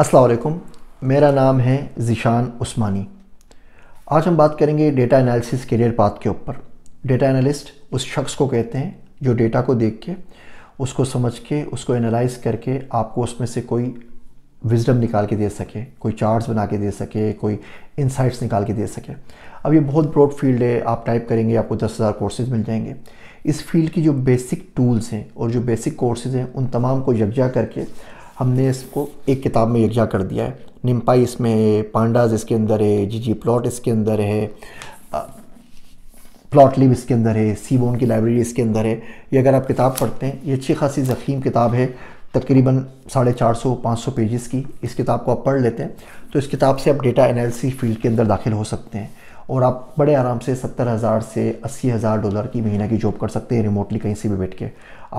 असलकुम मेरा नाम है ज़िशान उस्मानी आज हम बात करेंगे डेटा एनालिसिस करियर पाथ के ऊपर डेटा एनालिस्ट उस शख्स को कहते हैं जो डेटा को देख के उसको समझ के उसको एनालाइज करके आपको उसमें से कोई विजडम निकाल के दे सके कोई चार्ट्स बना के दे सके कोई इंसाइट्स निकाल के दे सके अब ये बहुत ब्रॉड फील्ड है आप टाइप करेंगे आपको दस हज़ार कोर्सेज मिल जाएंगे इस फील्ड की जो बेसिक टूल्स हैं और जो बेसिक कोर्सेज हैं उन तमाम को यकजा करके हमने इसको एक किताब में यकजा कर दिया है निम्पाई इसमें पांडाज इसके अंदर है जी जी प्लॉट इसके अंदर है प्लॉट लिव इसके अंदर है सी बोन की लाइब्रेरी इसके अंदर है ये अगर आप किताब पढ़ते हैं ये अच्छी खासी ज़ख़ीम किताब है तकरीबन साढ़े चार सौ पाँच सौ पेजेस की इस किताब को आप पढ़ लेते हैं तो इस किताब से आप डेटा एनालिसिस फील्ड के अंदर दाखिल हो सकते हैं और आप बड़े आराम से सत्तर हज़ार से अस्सी हज़ार डॉलर की महीने की जॉब कर सकते हैं रिमोटली कहीं से भी बैठ के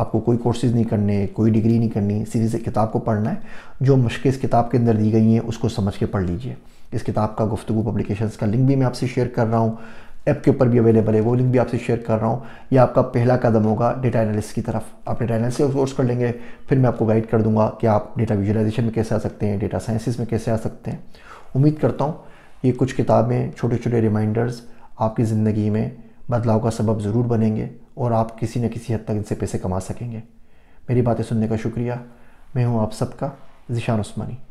आपको कोई कोर्सेज़ नहीं करने कोई डिग्री नहीं करनी सीधी से किताब को पढ़ना है जो मुश्किल इस किताब के अंदर दी गई हैं उसको समझ के पढ़ लीजिए इस किताब का गुफ्तु पब्लिकेशन का लिंक भी मैं आपसे शेयर कर रहा हूँ ऐप के ऊपर भी अवेलेबल है वो लिंक भी आपसे शेयर कर रहा हूँ यह आपका पहला कदम होगा डेटा एनालिस की तरफ आप डेटा एनालिस कोर्स कर लेंगे फिर मैं आपको गाइड कर दूंगा कि आप डेटा विजुलाइजेशन में कैसे आ सकते हैं डेटा साइंसिस में कैसे आ सकते हैं उम्मीद करता हूँ ये कुछ किताबें छोटे छोटे रिमाइंडर्स आपकी ज़िंदगी में बदलाव का सबब ज़रूर बनेंगे और आप किसी न किसी हद तक इनसे पैसे कमा सकेंगे मेरी बातें सुनने का शुक्रिया मैं हूँ आप सबका ज़िशान उस्मानी